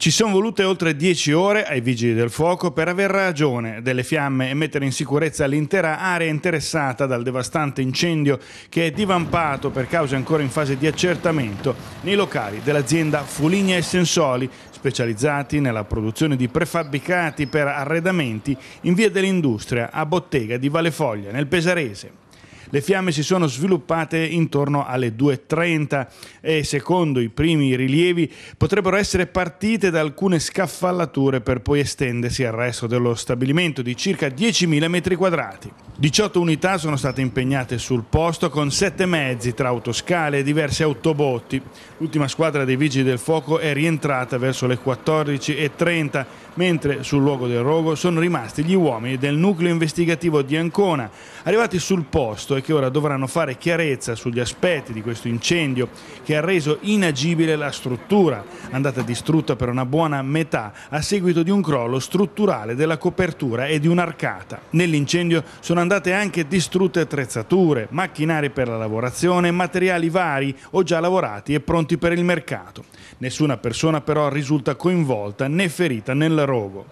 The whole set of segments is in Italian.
Ci sono volute oltre 10 ore ai vigili del fuoco per aver ragione delle fiamme e mettere in sicurezza l'intera area interessata dal devastante incendio che è divampato per cause ancora in fase di accertamento nei locali dell'azienda Fuligna e Sensoli, specializzati nella produzione di prefabbricati per arredamenti in via dell'Industria a Bottega di Valefoglia, nel Pesarese. Le fiamme si sono sviluppate intorno alle 2.30 e secondo i primi rilievi potrebbero essere partite da alcune scaffallature per poi estendersi al resto dello stabilimento di circa 10.000 metri quadrati. 18 unità sono state impegnate sul posto con 7 mezzi tra autoscale e diversi autobotti. L'ultima squadra dei vigili del fuoco è rientrata verso le 14.30, mentre sul luogo del rogo sono rimasti gli uomini del nucleo investigativo di Ancona, arrivati sul posto e che ora dovranno fare chiarezza sugli aspetti di questo incendio che ha reso inagibile la struttura, andata distrutta per una buona metà a seguito di un crollo strutturale della copertura e di un'arcata. Nell'incendio sono andati andate anche distrutte attrezzature, macchinari per la lavorazione, materiali vari o già lavorati e pronti per il mercato. Nessuna persona però risulta coinvolta né ferita nel rogo.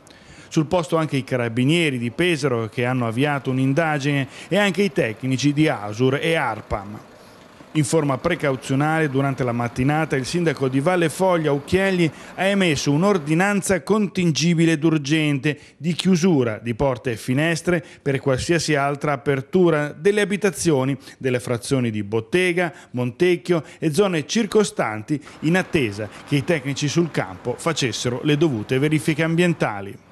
Sul posto anche i carabinieri di Pesaro che hanno avviato un'indagine e anche i tecnici di Asur e Arpam. In forma precauzionale, durante la mattinata, il sindaco di Valle Foglia Ucchielli ha emesso un'ordinanza contingibile d'urgente di chiusura di porte e finestre per qualsiasi altra apertura delle abitazioni delle frazioni di Bottega, Montecchio e zone circostanti in attesa che i tecnici sul campo facessero le dovute verifiche ambientali.